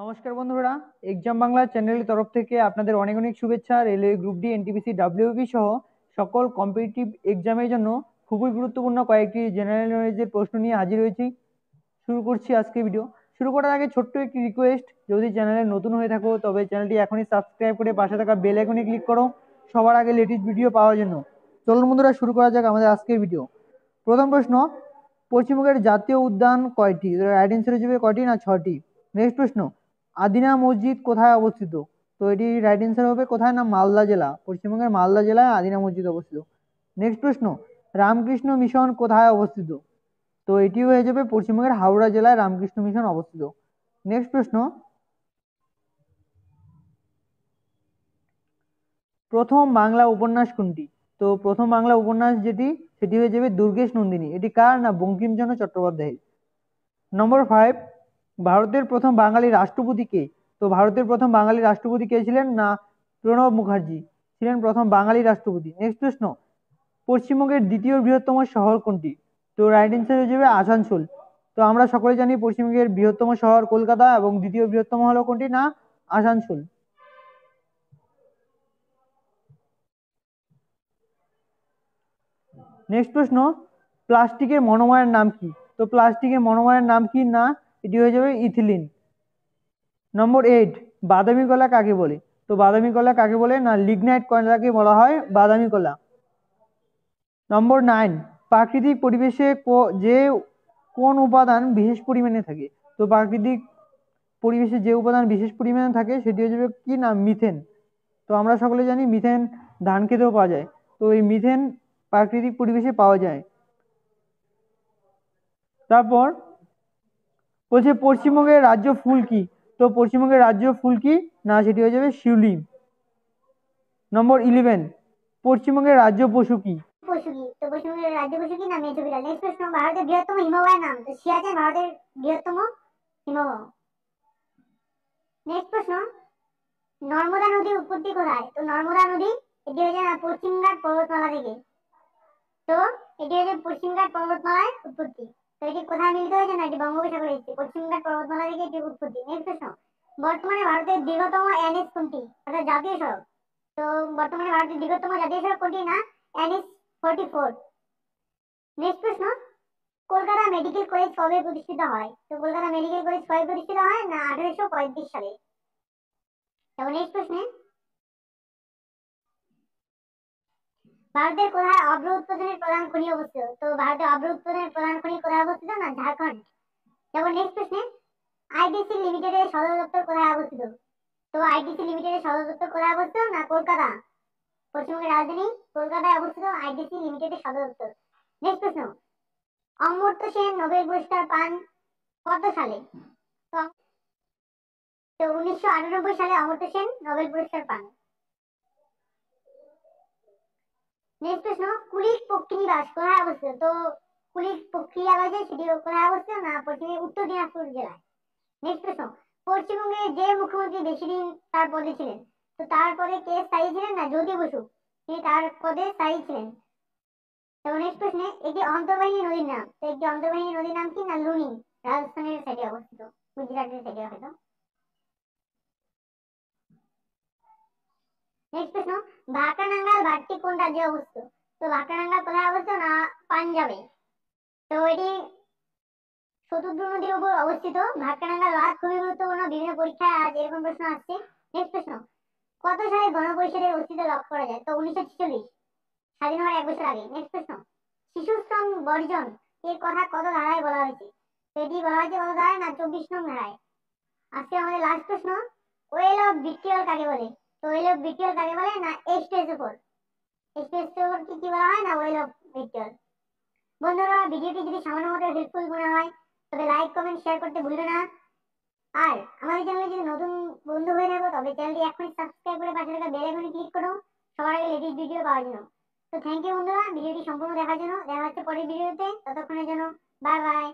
নমস্কার বন্ধুরা এক্সাম বাংলা চ্যানেলের তরফ থেকে আপনাদের অনেক অনেক শুভেচ্ছা railway group D NTPC WB সহ সকল কম্পিটিটিভ এক্সামের জন্য খুবই গুরুত্বপূর্ণ কয়েকটি জেনারেল নলেজের প্রশ্ন নিয়ে হাজির হয়েছি শুরু করছি আজকে ভিডিও শুরু করার আগে ছোট্ট একটি রিকোয়েস্ট যদি চ্যানেলে নতুন হয়ে থাকো তবে চ্যানেলটি এখনই সাবস্ক্রাইব করে পাশে থাকা বেল আইকনে ক্লিক করো সবার আগে লেটেস্ট ভিডিও পাওয়ার জন্য চলুন বন্ধুরা শুরু করা যাক আমাদের আজকের ভিডিও প্রথম প্রশ্ন পশ্চিমবঙ্গের জাতীয় উদ্যান কয়টি রাইট অ্যান্সার হিসেবে কয়টি না ছটি নেক্সট প্রশ্ন আদিনা মসজিদ কোথায় অবস্থিত তো এটি রাইট অ্যান্সার হবে কোথায় না মালদা জেলা পশ্চিমবঙ্গের মালদা জেলায় আদিনা মসজিদ অবস্থিত নেক্সট প্রশ্ন রামকৃষ্ণ মিশন কোথায় অবস্থিত তো এটি হয়ে যাবে পশ্চিমবঙ্গের হাওড়া জেলায় রামকৃষ্ণ মিশন অবস্থিত নেক্সট প্রশ্ন প্রথম বাংলা উপন্যাস কোনটি তো প্রথম বাংলা উপন্যাস যেটি সেটি হয়ে যাবে দুর্গেশ নন্দিনী এটি কার না বঙ্কিমচন্দ্র চট্টোপাধ্যায়ের নম্বর ফাইভ ভারতের প্রথম বাঙালি রাষ্ট্রপতি কে তো ভারতের প্রথম বাঙালি রাষ্ট্রপতি কে ছিলেন না প্রণব মুখার্জি ছিলেন প্রথম বাঙালি রাষ্ট্রপতি নেক্সট প্রশ্ন পশ্চিমবঙ্গের দ্বিতীয় বৃহত্তম শহর কোনটি তো রাইট অ্যান্সার হয়ে যাবে আসানসোল তো আমরা সকলে জানি পশ্চিমবঙ্গের বৃহত্তম শহর কলকাতা এবং দ্বিতীয় বৃহত্তম হলো কোনটি না আসানসোল নেক্সট প্রশ্ন প্লাস্টিকের মনোময়ের নাম কি তো প্লাস্টিকের মনোময়ের নাম কি না এটি হয়ে যাবে ইথিলিন নম্বর এইট বাদামি কলা কাকে বলে তো বাদামি কলা কাকে বলে না লিগনাইট কলাকে বলা হয় বাদামি কলা নম্বর নাইন প্রাকৃতিক পরিবেশে যে কোন উপাদান বিশেষ পরিমাণে থাকে তো প্রাকৃতিক পরিবেশে যে উপাদান বিশেষ পরিমাণে থাকে সেটি হয়ে যাবে কি না মিথেন তো আমরা সকলে জানি মিথেন ধান খেতেও পাওয়া যায় তো এই মিথেন প্রাকৃতিক পরিবেশে পাওয়া যায় তারপর বলছে পশ্চিমবঙ্গের রাজ্য ফুল কি তো পশ্চিমবঙ্গের রাজ্য ফুল কি না সেটি হয়ে যাবে শিউলি নম্বর ইলেভেন পশ্চিমবঙ্গের রাজ্য পশু কি ভারতের বৃহত্তম ভারতের বৃহত্তম প্রশ্ন নর্মদা নদীর উৎপত্তি তো নর্মদা নদী এটি পশ্চিমঘাট তো এটি পশ্চিমঘাট পর্বতমালায় উৎপত্তি এটি কোথায় মিলিত হয়েছে নাকি বঙ্গোপসাগরে এসেছে পশ্চিমঘাট পর্বতমালা থেকে এটি উৎপত্তি নেক্সট প্রশ্ন বর্তমানে ভারতের দীর্ঘতম এনএস কোনটি অর্থাৎ জাতীয় সড়ক তো বর্তমানে ভারতের দীর্ঘতম জাতীয় সড়ক কোনটি না এনএস ফোরটি ফোর নেক্সট প্রশ্ন কলকাতা মেডিকেল কলেজ কবে প্রতিষ্ঠিত হয় তো কলকাতা মেডিকেল কলেজ কবে প্রতিষ্ঠিত হয় না আঠারোশো পঁয়ত্রিশ সালে এবং নেক্সট প্রশ্নে ভারতের কোথায় অগ্র উৎপাদনের প্রধান খনি অবস্থিত তো ভারতে অগ্র উৎপাদনের প্রধান খনি কোথায় অবস্থিত না ঝাড়খণ্ড তারপর নেক্সট প্রশ্নে আইডিসি লিমিটেডের সদর দপ্তর কোথায় অবস্থিত তো আইডিসি লিমিটেডের সদর দপ্তর কোথায় অবস্থিত না কলকাতা পশ্চিমবঙ্গের রাজধানী কলকাতায় অবস্থিত আইডিসি লিমিটেডের সদর দপ্তর নেক্সট প্রশ্ন অমর্ত সেন নোবেল পুরস্কার পান কত সালে তো উনিশশো আটানব্বই সালে অমর্ত্য সেন নোবেল পুরস্কার পান নেক্সট প্রশ্ন কুলিক পক্ষী নিবাস কোথায় অবস্থিত তো কুলিক পক্ষিয়া রয়েছে সেটি কোথায় অবস্থিত না পশ্চিমে উত্তর দিনাজপুর জেলায় নেক্সট প্রশ্ন পশ্চিমবঙ্গে যে মুখ্যমন্ত্রী বেশি দিন তার পদে ছিলেন তো তার পদে কে স্থায়ী ছিলেন না জ্যোতি বসু তিনি তার পদে স্থায়ী ছিলেন তো নেক্সট প্রশ্নে একটি অন্তর্বাহিনী নদীর নাম তো একটি অন্তর্বাহিনী নদীর নাম কি না লুনি রাজস্থানের সাইডে অবস্থিত গুজরাটের সাইডে হয়তো নেক্সট প্রশ্ন ভাকানাঙ্গাল বাড়তি কোন রাজ্যে অবস্থিত তো ভাকানাঙ্গাল কোথায় অবস্থিত না পাঞ্জাবে তো এটি চতুর্দ নদীর উপর অবস্থিত ভাকানাঙ্গাল হ্রদ খুবই গুরুত্বপূর্ণ বিভিন্ন পরীক্ষায় আজ এরকম প্রশ্ন আসছে নেক্সট প্রশ্ন কত সালে গণপরিষদের অস্তিত্ব লক্ষ্য করা যায় তো উনিশশো ছেচল্লিশ স্বাধীন হওয়ার এক বছর আগে নেক্সট প্রশ্ন শিশু শ্রম বর্জন এর কথা কত ধারায় বলা হয়েছে এটি বলা হয়েছে কত ধারায় না চব্বিশ নং ধারায় আজকে আমাদের লাস্ট প্রশ্ন ওয়েল অফ বিট্রিয়াল কাকে বলে ওয়েল অফ বিটল কাকে বলে না স্টেজ ফোর স্টেজ ফোর কি কি বলা হয় না ওয়েল অফ বিটল বন্ধুরা ভিডিওটি যদি সামান্য মতো হেল্পফুল মনে হয় তবে লাইক কমেন্ট শেয়ার করতে ভুলবে না আর আমাদের চ্যানেলে যদি নতুন বন্ধু হয়ে থাকো তবে চ্যানেলটি এখনই সাবস্ক্রাইব করে পাশে থাকা বেল আইকনে ক্লিক করো সবার আগে লেটেস্ট ভিডিও পাওয়ার জন্য তো থ্যাংক ইউ বন্ধুরা ভিডিওটি সম্পূর্ণ দেখার জন্য দেখা হচ্ছে পরের ভিডিওতে ততক্ষণের জন্য বাই বাই